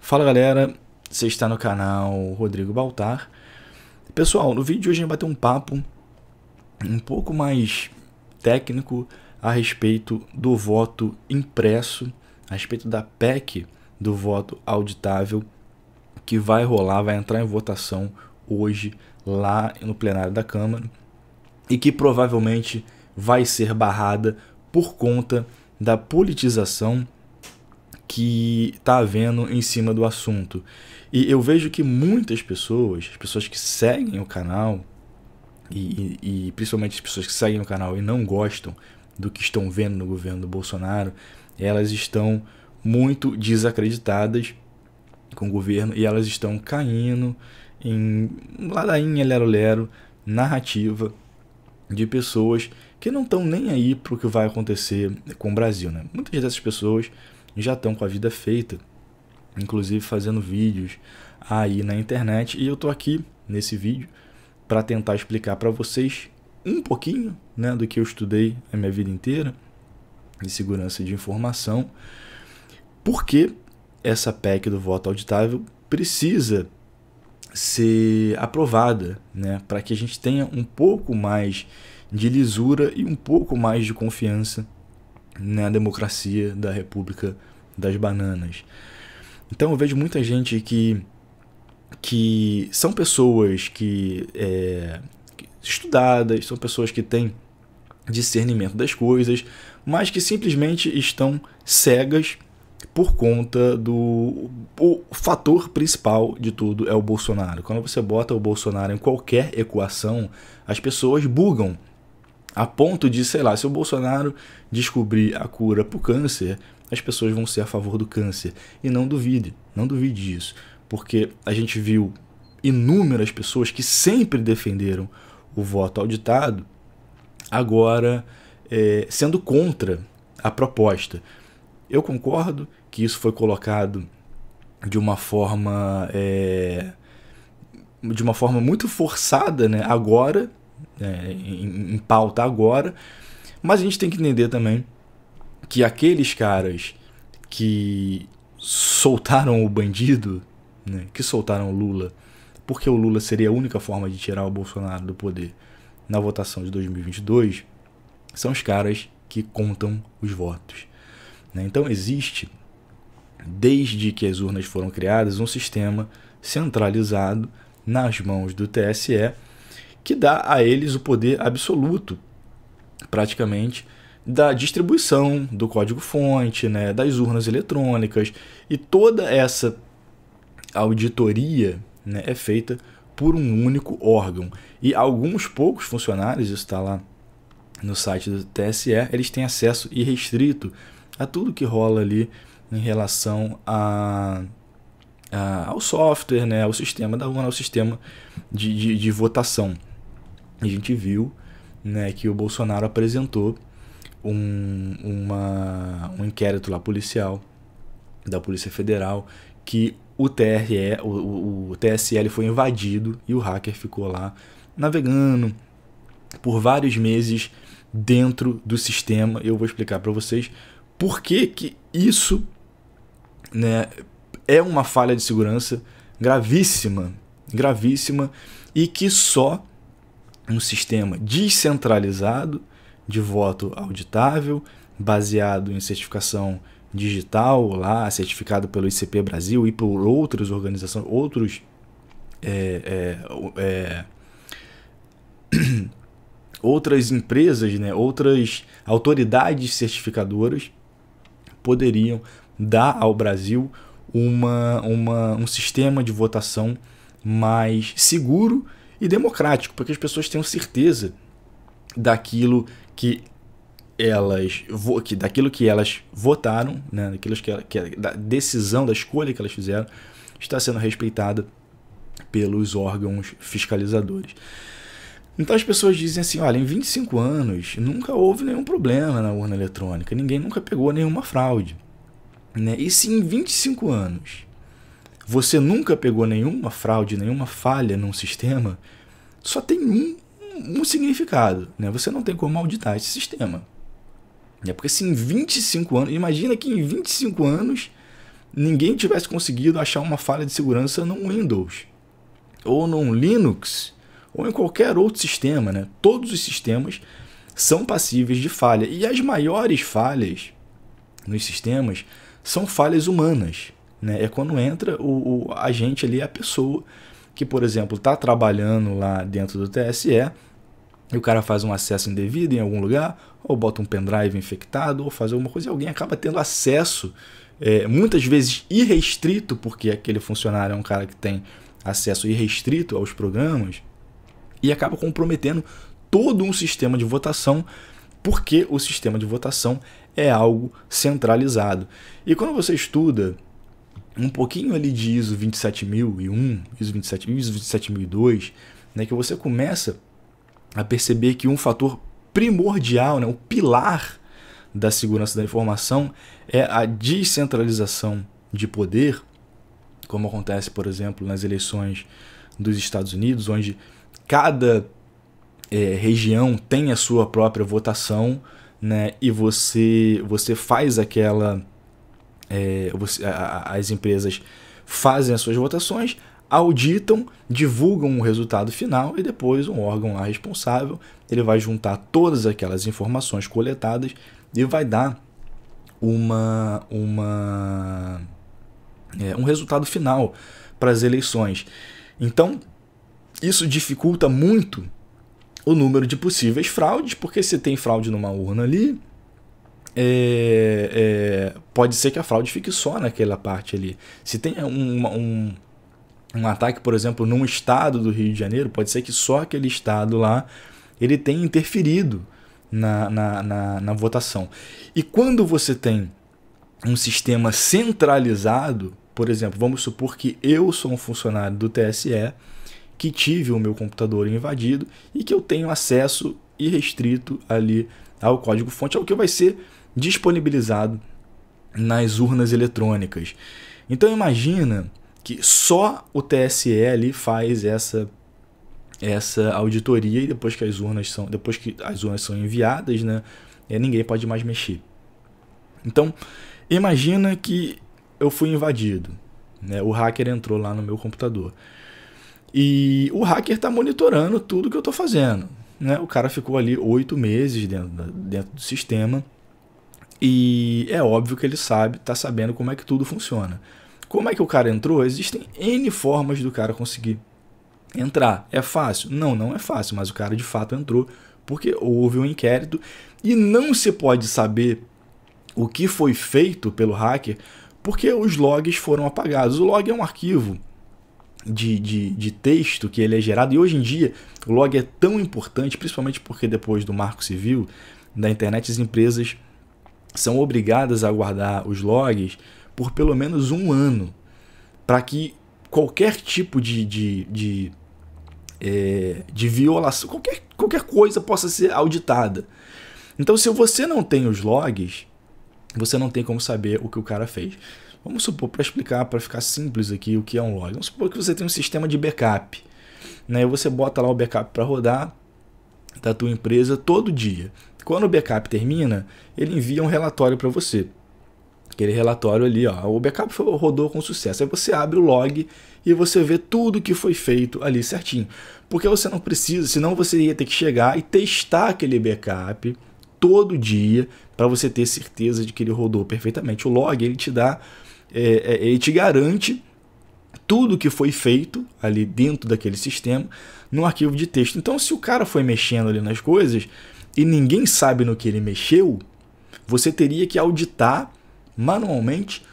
Fala galera, você está no canal Rodrigo Baltar. Pessoal, no vídeo de hoje a gente vai bater um papo um pouco mais técnico a respeito do voto impresso, a respeito da PEC do voto auditável que vai rolar, vai entrar em votação hoje lá no plenário da Câmara e que provavelmente vai ser barrada por conta da politização que está havendo em cima do assunto. E eu vejo que muitas pessoas, as pessoas que seguem o canal, e, e, e principalmente as pessoas que seguem o canal e não gostam do que estão vendo no governo do Bolsonaro, elas estão muito desacreditadas com o governo e elas estão caindo em ladainha, lero-lero, narrativa de pessoas que não estão nem aí para o que vai acontecer com o Brasil. Né? Muitas dessas pessoas já estão com a vida feita, inclusive fazendo vídeos aí na internet. E eu tô aqui nesse vídeo para tentar explicar para vocês um pouquinho né, do que eu estudei a minha vida inteira de segurança de informação, porque essa PEC do voto auditável precisa ser aprovada, né, para que a gente tenha um pouco mais de lisura e um pouco mais de confiança na democracia da República das bananas. Então eu vejo muita gente que, que são pessoas que, é, estudadas, são pessoas que têm discernimento das coisas, mas que simplesmente estão cegas por conta do o fator principal de tudo é o Bolsonaro. Quando você bota o Bolsonaro em qualquer equação, as pessoas bugam a ponto de, sei lá, se o Bolsonaro descobrir a cura para o câncer, as pessoas vão ser a favor do câncer. E não duvide, não duvide disso, porque a gente viu inúmeras pessoas que sempre defenderam o voto auditado, agora é, sendo contra a proposta. Eu concordo que isso foi colocado de uma forma é, de uma forma muito forçada, né? Agora, é, em, em pauta agora, mas a gente tem que entender também que aqueles caras que soltaram o bandido, né, que soltaram o Lula, porque o Lula seria a única forma de tirar o Bolsonaro do poder na votação de 2022, são os caras que contam os votos. Né? Então existe, desde que as urnas foram criadas, um sistema centralizado nas mãos do TSE que dá a eles o poder absoluto, praticamente, da distribuição do código-fonte, né, das urnas eletrônicas e toda essa auditoria né, é feita por um único órgão e alguns poucos funcionários, isso está lá no site do TSE, eles têm acesso irrestrito a tudo que rola ali em relação a, a ao software, né, ao sistema da urna, ao sistema de, de, de votação. A gente viu né, que o Bolsonaro apresentou um, uma, um inquérito lá policial, da Polícia Federal, que o, TRE, o, o, o TSL foi invadido e o hacker ficou lá navegando por vários meses dentro do sistema. Eu vou explicar para vocês por que, que isso né, é uma falha de segurança gravíssima, gravíssima e que só um sistema descentralizado de voto auditável, baseado em certificação digital, lá certificado pelo ICP Brasil e por outras organizações, outros é, é, é, outras empresas, né, outras autoridades certificadoras poderiam dar ao Brasil uma, uma, um sistema de votação mais seguro e democrático, para que as pessoas tenham certeza daquilo que elas que daquilo que elas votaram, né, daquilo que, que da decisão, da escolha que elas fizeram, está sendo respeitada pelos órgãos fiscalizadores. Então as pessoas dizem assim, olha, em 25 anos nunca houve nenhum problema na urna eletrônica, ninguém nunca pegou nenhuma fraude. Né? E se em 25 anos você nunca pegou nenhuma fraude, nenhuma falha num sistema, só tem um um significado, né? Você não tem como auditar esse sistema. É porque se em 25 anos, imagina que em 25 anos ninguém tivesse conseguido achar uma falha de segurança num Windows ou num Linux ou em qualquer outro sistema, né? Todos os sistemas são passíveis de falha e as maiores falhas nos sistemas são falhas humanas, né? É quando entra o, o agente ali, a pessoa que, por exemplo, está trabalhando lá dentro do TSE e o cara faz um acesso indevido em algum lugar, ou bota um pendrive infectado, ou faz alguma coisa, e alguém acaba tendo acesso, é, muitas vezes irrestrito, porque aquele funcionário é um cara que tem acesso irrestrito aos programas, e acaba comprometendo todo um sistema de votação, porque o sistema de votação é algo centralizado. E quando você estuda um pouquinho ali de ISO 27001, ISO 27002, né, que você começa a perceber que um fator primordial, né, o pilar da segurança da informação é a descentralização de poder, como acontece, por exemplo, nas eleições dos Estados Unidos, onde cada é, região tem a sua própria votação, né? E você você faz aquela é, você, a, as empresas fazem as suas votações, auditam, divulgam o resultado final e depois um órgão lá responsável, ele vai juntar todas aquelas informações coletadas e vai dar uma, uma é, um resultado final para as eleições. Então, isso dificulta muito o número de possíveis fraudes, porque se tem fraude numa urna ali, é, é, pode ser que a fraude fique só naquela parte ali. Se tem um, um um ataque, por exemplo, num estado do Rio de Janeiro, pode ser que só aquele estado lá ele tenha interferido na, na, na, na votação. E quando você tem um sistema centralizado, por exemplo, vamos supor que eu sou um funcionário do TSE que tive o meu computador invadido e que eu tenho acesso irrestrito ali ao código-fonte, ao que vai ser disponibilizado nas urnas eletrônicas. Então imagina que só o TSE ali faz essa essa auditoria e depois que as urnas são depois que as urnas são enviadas, né, é, ninguém pode mais mexer. Então, imagina que eu fui invadido, né? O hacker entrou lá no meu computador. E o hacker está monitorando tudo que eu estou fazendo. Né? O cara ficou ali oito meses dentro, da, dentro do sistema. E é óbvio que ele sabe, está sabendo como é que tudo funciona. Como é que o cara entrou? Existem N formas do cara conseguir entrar. É fácil? Não, não é fácil, mas o cara de fato entrou porque houve um inquérito e não se pode saber o que foi feito pelo hacker porque os logs foram apagados. O log é um arquivo de, de, de, texto que ele é gerado. E hoje em dia, o log é tão importante, principalmente porque depois do Marco Civil da internet, as empresas são obrigadas a guardar os logs por pelo menos um ano para que qualquer tipo de, de, de, é, de violação, qualquer, qualquer coisa possa ser auditada. Então, se você não tem os logs, você não tem como saber o que o cara fez. Vamos supor, para explicar, para ficar simples aqui o que é um log. Vamos supor que você tem um sistema de backup. Né? Você bota lá o backup para rodar da tua empresa todo dia. Quando o backup termina, ele envia um relatório para você aquele relatório ali, ó, o backup rodou com sucesso. Aí você abre o log e você vê tudo que foi feito ali certinho. Porque você não precisa, senão você ia ter que chegar e testar aquele backup todo dia para você ter certeza de que ele rodou perfeitamente. O log ele te dá, é, é, ele te garante tudo que foi feito ali dentro daquele sistema no arquivo de texto. Então, se o cara foi mexendo ali nas coisas e ninguém sabe no que ele mexeu, você teria que auditar manualmente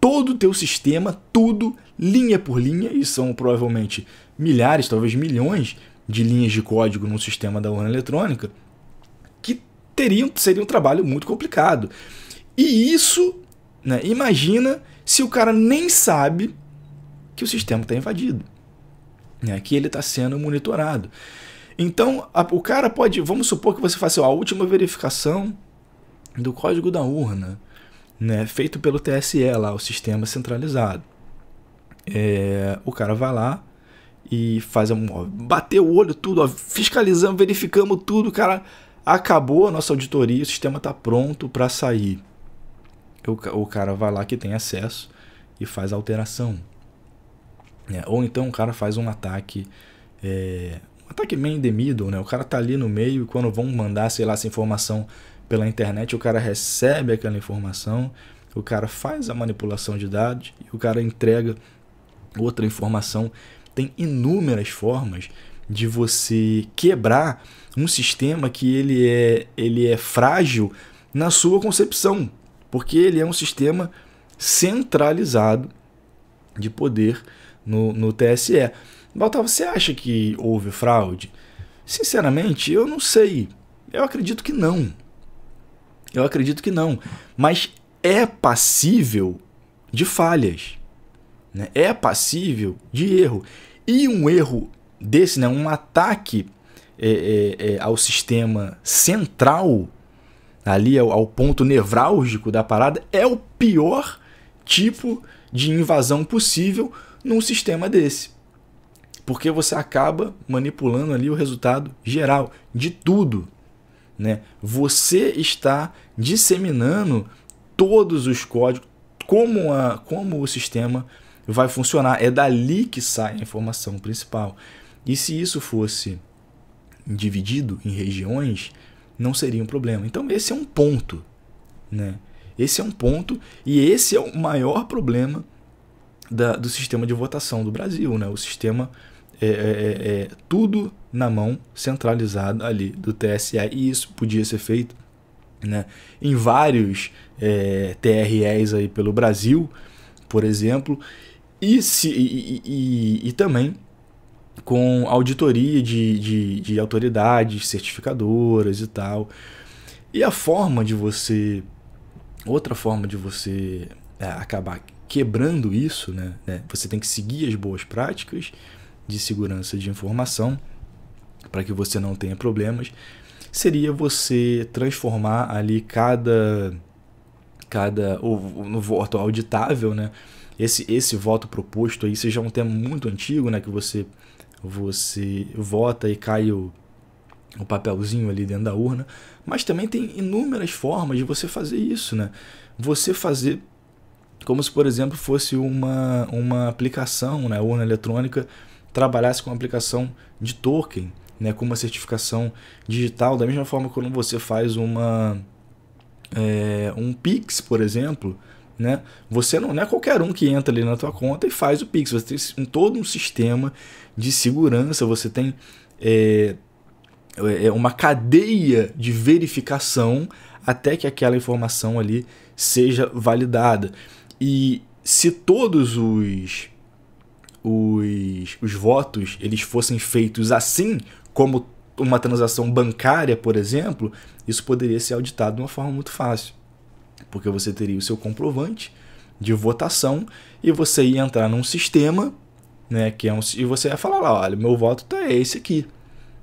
todo o teu sistema, tudo, linha por linha, e são provavelmente milhares, talvez milhões de linhas de código no sistema da urna eletrônica, que teriam, seria um trabalho muito complicado. E isso, né, imagina se o cara nem sabe que o sistema está invadido, né, que ele está sendo monitorado. Então, a, o cara pode, vamos supor que você faça a última verificação do código da urna né, feito pelo TSE lá, o sistema centralizado. É, o cara vai lá e faz um, ó, bateu o olho tudo, ó, fiscalizamos, verificamos tudo, cara, acabou a nossa auditoria, o sistema está pronto para sair. O, o cara vai lá que tem acesso e faz a alteração. É, ou então o cara faz um ataque, é, um ataque meio demido, né? O cara tá ali no meio e quando vão mandar, sei lá, essa informação pela internet, o cara recebe aquela informação, o cara faz a manipulação de dados e o cara entrega outra informação. Tem inúmeras formas de você quebrar um sistema que ele é, ele é frágil na sua concepção, porque ele é um sistema centralizado de poder no, no TSE. Baltar, você acha que houve fraude? Sinceramente, eu não sei. Eu acredito que não. Eu acredito que não. Mas é passível de falhas. Né? É passível de erro. E um erro desse, né? um ataque é, é, é, ao sistema central, ali ao, ao ponto nevrálgico da parada, é o pior tipo de invasão possível num sistema desse. Porque você acaba manipulando ali o resultado geral de tudo. Né? Você está disseminando todos os códigos, como, a, como o sistema vai funcionar. É dali que sai a informação principal. E se isso fosse dividido em regiões, não seria um problema. Então, esse é um ponto. Né? Esse é um ponto e esse é o maior problema da, do sistema de votação do Brasil. Né? O sistema é é, é, é, tudo na mão centralizada ali do TSE. E isso podia ser feito né, em vários é, TREs aí pelo Brasil, por exemplo, e, se, e, e, e também com auditoria de, de, de autoridades certificadoras e tal. E a forma de você. Outra forma de você é, acabar quebrando isso, né, né? Você tem que seguir as boas práticas de segurança de informação, para que você não tenha problemas, seria você transformar ali cada cada o voto auditável, né? Esse esse voto proposto aí seja um tema muito antigo, né, que você você vota e cai o, o papelzinho ali dentro da urna, mas também tem inúmeras formas de você fazer isso, né? Você fazer como se, por exemplo, fosse uma, uma aplicação, né, urna eletrônica, trabalhasse com uma aplicação de token, né, com uma certificação digital, da mesma forma quando você faz uma é, um Pix, por exemplo, né? Você não, não, é qualquer um que entra ali na tua conta e faz o Pix. Você tem todo um sistema de segurança, você tem é, é uma cadeia de verificação até que aquela informação ali seja validada. E se todos os os, os votos eles fossem feitos assim como uma transação bancária, por exemplo, isso poderia ser auditado de uma forma muito fácil, porque você teria o seu comprovante de votação e você ia entrar num sistema, né, que é um, e você ia falar lá, olha, meu voto tá esse aqui,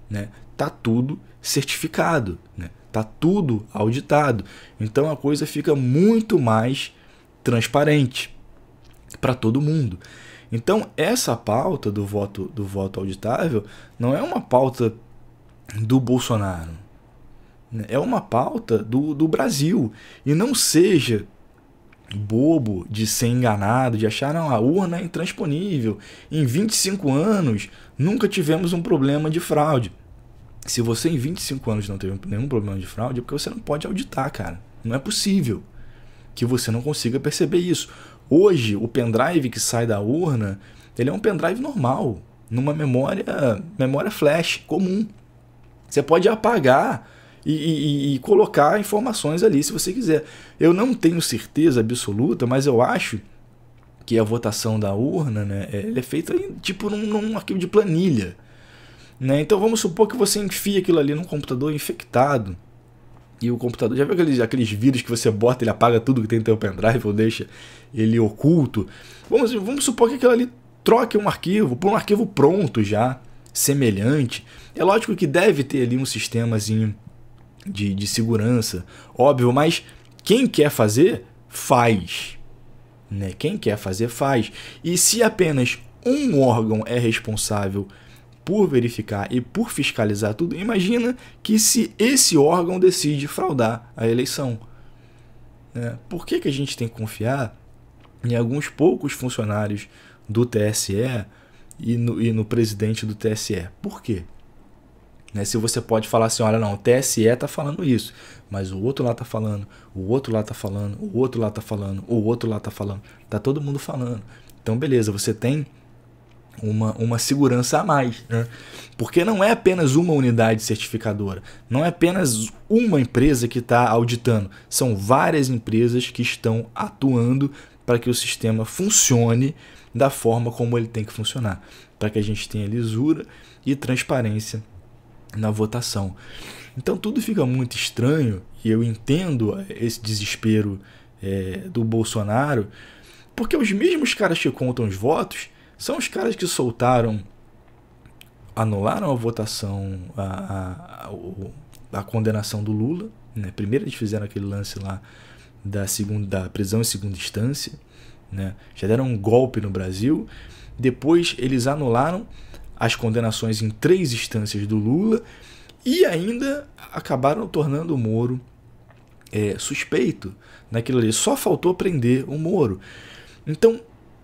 né? Tá tudo certificado, né? Tá tudo auditado. Então a coisa fica muito mais transparente para todo mundo. Então, essa pauta do voto, do voto auditável não é uma pauta do Bolsonaro. Né? É uma pauta do, do Brasil. E não seja bobo de ser enganado, de achar não, a urna é intransponível. Em 25 anos nunca tivemos um problema de fraude. Se você em 25 anos não teve nenhum problema de fraude, é porque você não pode auditar, cara. Não é possível que você não consiga perceber isso. Hoje, o pendrive que sai da urna, ele é um pendrive normal, numa memória, memória flash comum. Você pode apagar e, e, e, colocar informações ali se você quiser. Eu não tenho certeza absoluta, mas eu acho que a votação da urna né, é, é feita tipo num, num arquivo de planilha. Né? Então vamos supor que você enfia aquilo ali num computador infectado. E o computador. Já viu aqueles, aqueles vírus que você bota, ele apaga tudo que tem no teu pendrive ou deixa ele oculto? Vamos, vamos supor que aquilo ali troque um arquivo por um arquivo pronto já, semelhante. É lógico que deve ter ali um sistemazinho de, de segurança, óbvio, mas quem quer fazer, faz. Né? Quem quer fazer, faz. E se apenas um órgão é responsável por verificar e por fiscalizar tudo, imagina que se esse órgão decide fraudar a eleição. É, por que, que a gente tem que confiar em alguns poucos funcionários do TSE e no, e no presidente do TSE? Por quê? Né, se você pode falar assim, olha, não, o TSE está falando isso, mas o outro lá está falando, o outro lá está falando, o outro lá está falando, o outro lá está falando, está todo mundo falando. Então, beleza, você tem uma, uma segurança a mais, né? Porque não é apenas uma unidade certificadora, não é apenas uma empresa que está auditando, são várias empresas que estão atuando para que o sistema funcione da forma como ele tem que funcionar, para que a gente tenha lisura e transparência na votação. Então tudo fica muito estranho e eu entendo eh, esse desespero é, do Bolsonaro, porque os mesmos caras que contam os votos são os caras que soltaram, anularam a votação, a, a, a condenação do Lula. Né? Primeiro eles fizeram aquele lance lá da, segunda, da prisão em segunda instância. Né? Já deram um golpe no Brasil. Depois eles anularam as condenações em três instâncias do Lula e ainda acabaram tornando o Moro é, suspeito naquilo ali. Só faltou prender o Moro. Então,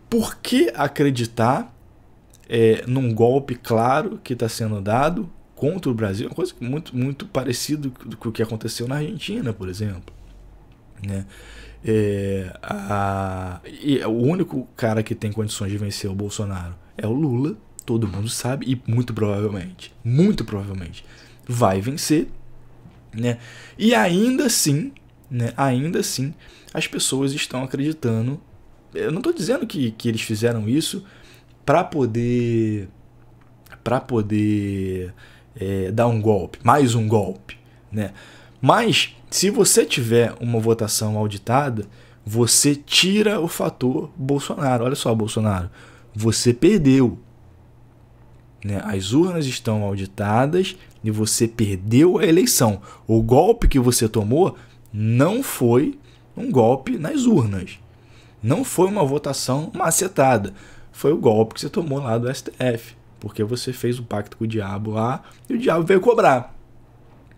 por que acreditar é, num golpe claro que está sendo dado contra o Brasil? Uma coisa muito, muito parecida com o que aconteceu na Argentina, por exemplo. Né? É, a, e é o único cara que tem condições de vencer o Bolsonaro é o Lula, todo mundo sabe, e muito provavelmente, muito provavelmente, vai vencer. Né? E ainda assim, né, ainda assim, as pessoas estão acreditando eu não estou dizendo que, que eles fizeram isso para poder para poder é, dar um golpe, mais um golpe, né? Mas se você tiver uma votação auditada, você tira o fator Bolsonaro. Olha só, Bolsonaro, você perdeu. Né? As urnas estão auditadas e você perdeu a eleição. O golpe que você tomou não foi um golpe nas urnas. Não foi uma votação macetada. Foi o golpe que você tomou lá do STF. Porque você fez o pacto com o diabo lá e o diabo veio cobrar.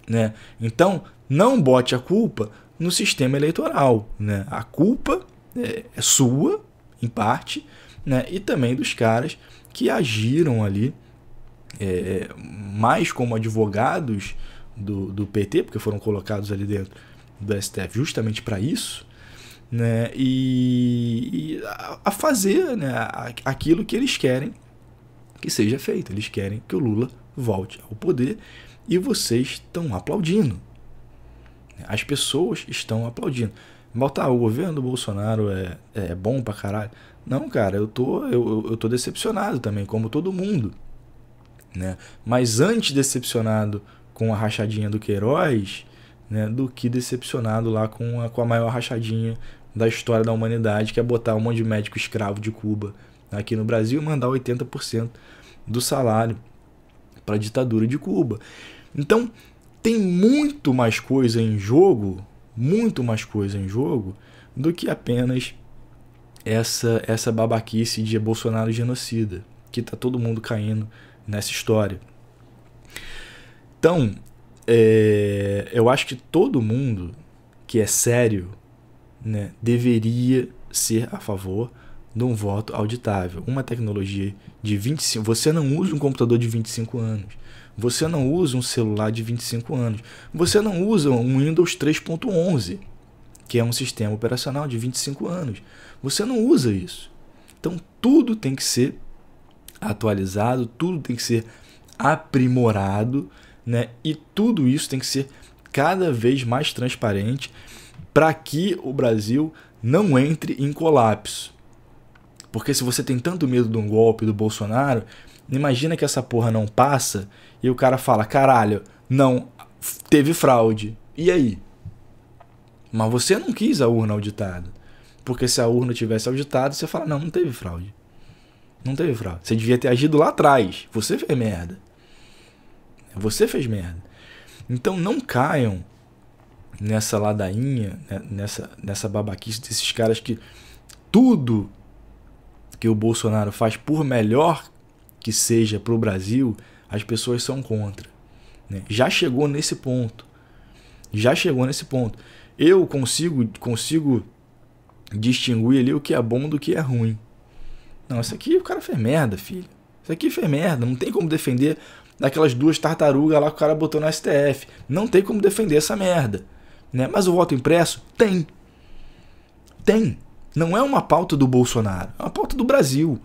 Né? Então, não bote a culpa no sistema eleitoral. Né? A culpa é, é sua, em parte, né? e também dos caras que agiram ali é, mais como advogados do, do PT, porque foram colocados ali dentro do STF justamente para isso, né, e, e a, a fazer né, aquilo que eles querem que seja feito. Eles querem que o Lula volte ao poder e vocês estão aplaudindo. Né, as pessoas estão aplaudindo. Malta, o governo do Bolsonaro é, é bom pra caralho. Não, cara, eu tô, eu, eu tô decepcionado também, como todo mundo. Né? Mas antes decepcionado com a rachadinha do Queiroz, né, do que decepcionado lá com a, com a maior rachadinha da história da humanidade, que é botar um monte de médico escravo de Cuba aqui no Brasil e mandar 80% do salário para a ditadura de Cuba. Então, tem muito mais coisa em jogo, muito mais coisa em jogo do que apenas essa essa babaquice de Bolsonaro genocida, que tá todo mundo caindo nessa história. Então, é, eu acho que todo mundo que é sério né, deveria ser a favor de um voto auditável. Uma tecnologia de 25, você não usa um computador de 25 anos. Você não usa um celular de 25 anos. Você não usa um Windows 3.11, que é um sistema operacional de 25 anos. Você não usa isso. Então tudo tem que ser atualizado, tudo tem que ser aprimorado, né? E tudo isso tem que ser cada vez mais transparente para que o Brasil não entre em colapso. Porque se você tem tanto medo de um golpe do Bolsonaro, imagina que essa porra não passa e o cara fala: caralho, não, teve fraude. E aí? Mas você não quis a urna auditada. Porque se a urna tivesse auditada, você fala: não, não teve fraude. Não teve fraude. Você devia ter agido lá atrás. Você fez merda. Você fez merda. Então não caiam nessa ladainha, né, nessa, nessa babaquice desses caras que tudo que o Bolsonaro faz, por melhor que seja para o Brasil, as pessoas são contra. Né? Já chegou nesse ponto. Já chegou nesse ponto. Eu consigo, consigo distinguir ali o que é bom do que é ruim. Não, isso aqui o cara fez merda, filho. Isso aqui fez merda. Não tem como defender daquelas duas tartarugas lá que o cara botou no STF. Não tem como defender essa merda. Né? Mas o voto impresso tem. Tem. Não é uma pauta do Bolsonaro, é uma pauta do Brasil.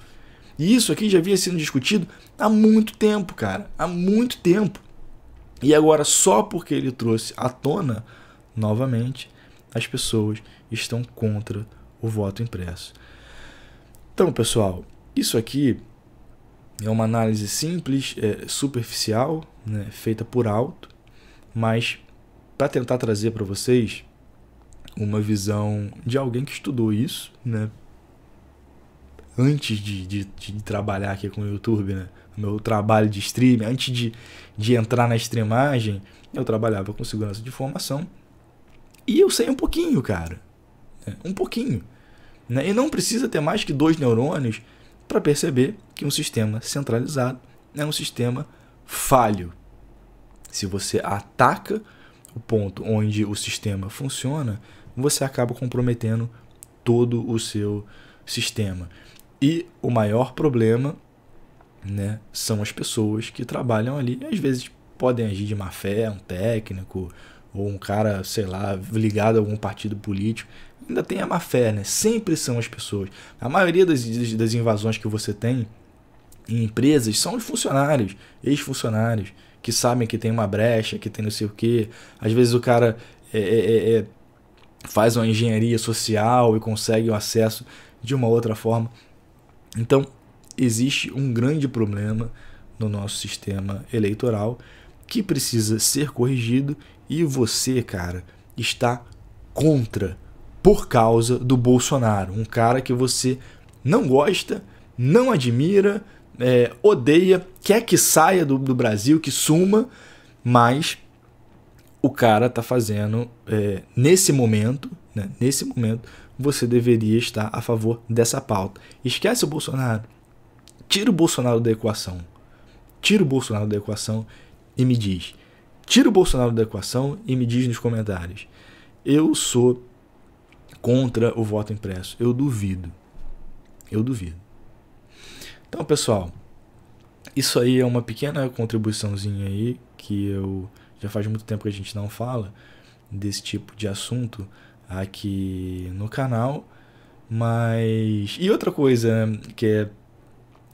E isso aqui já havia sido discutido há muito tempo, cara. Há muito tempo. E agora, só porque ele trouxe à tona, novamente, as pessoas estão contra o voto impresso. Então, pessoal, isso aqui é uma análise simples, é, superficial, né, feita por alto, mas para tentar trazer para vocês uma visão de alguém que estudou isso, né? Antes de, de, de trabalhar aqui com o YouTube, né? meu trabalho de streaming, antes de, de entrar na streamagem, eu trabalhava com segurança de informação. E eu sei um pouquinho, cara. Né? Um pouquinho. Né? E não precisa ter mais que dois neurônios para perceber que um sistema centralizado é um sistema falho. Se você ataca o ponto onde o sistema funciona, você acaba comprometendo todo o seu sistema. E o maior problema né, são as pessoas que trabalham ali. Às vezes podem agir de má fé, um técnico ou um cara, sei lá, ligado a algum partido político. Ainda tem a má fé, né? Sempre são as pessoas. A maioria das, das invasões que você tem em empresas são os funcionários, ex-funcionários que sabem que tem uma brecha, que tem não sei o quê. Às vezes o cara é, é, é, é, faz uma engenharia social e consegue o acesso de uma outra forma. Então, existe um grande problema no nosso sistema eleitoral que precisa ser corrigido e você, cara, está contra por causa do Bolsonaro, um cara que você não gosta, não admira, é, odeia, quer que saia do, do, Brasil, que suma, mas o cara tá fazendo é, nesse momento, né, nesse momento, você deveria estar a favor dessa pauta. Esquece o Bolsonaro. Tira o Bolsonaro da equação. Tira o Bolsonaro da equação e me diz. Tira o Bolsonaro da equação e me diz nos comentários. Eu sou contra o voto impresso. Eu duvido. Eu duvido. Então, pessoal, isso aí é uma pequena contribuiçãozinha aí que eu já faz muito tempo que a gente não fala desse tipo de assunto aqui no canal, mas e outra coisa né, que é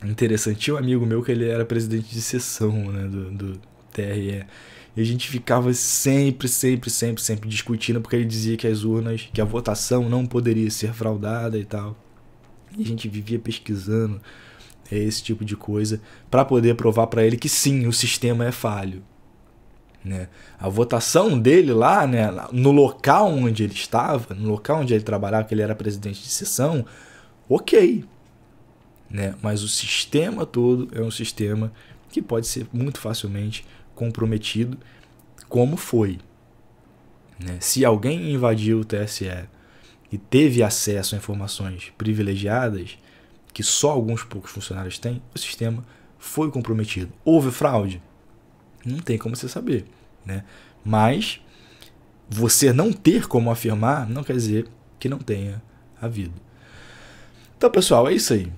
interessante, tinha um amigo meu que ele era presidente de sessão, né, do, do TRE. E a gente ficava sempre, sempre, sempre, sempre discutindo, porque ele dizia que as urnas, que a votação não poderia ser fraudada e tal. E a gente vivia pesquisando é esse tipo de coisa, para poder provar para ele que sim, o sistema é falho. Né? A votação dele lá, né, no local onde ele estava, no local onde ele trabalhava, que ele era presidente de sessão, ok. Né? Mas o sistema todo é um sistema que pode ser muito facilmente comprometido, como foi. Né? Se alguém invadiu o TSE e teve acesso a informações privilegiadas, que só alguns poucos funcionários têm, o sistema foi comprometido. Houve fraude? Não tem como você saber. Né? Mas você não ter como afirmar não quer dizer que não tenha havido. Então, pessoal, é isso aí.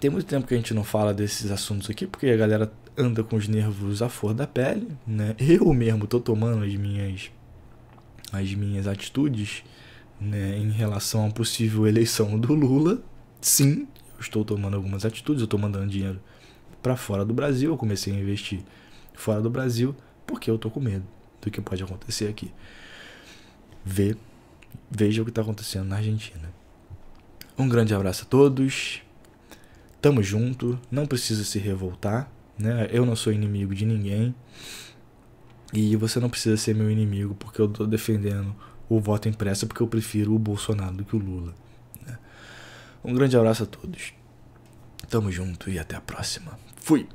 Tem muito tempo que a gente não fala desses assuntos aqui, porque a galera anda com os nervos à flor da pele, né? Eu mesmo estou tomando as minhas as minhas atitudes, né, em relação à possível eleição do Lula. Sim, estou tomando algumas atitudes, eu estou mandando dinheiro para fora do Brasil, eu comecei a investir fora do Brasil, porque eu estou com medo do que pode acontecer aqui. Vê, veja o que está acontecendo na Argentina. Um grande abraço a todos. Tamo junto, não precisa se revoltar, né? Eu não sou inimigo de ninguém. E você não precisa ser meu inimigo porque eu estou defendendo o voto impresso porque eu prefiro o Bolsonaro do que o Lula. Um grande abraço a todos. Tamo junto e até a próxima. Fui!